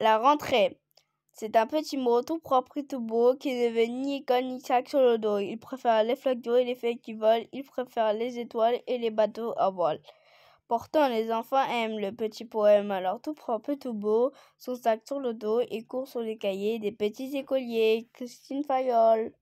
la rentrée. C'est un petit mot tout propre et tout beau qui ne veut ni école ni sac sur le dos. Il préfère les flaques d'eau et les feuilles qui volent. Il préfère les étoiles et les bateaux à voile. Pourtant, les enfants aiment le petit poème, alors tout propre et tout beau, son sac sur le dos et court sur les cahiers des petits écoliers. Christine Fayol.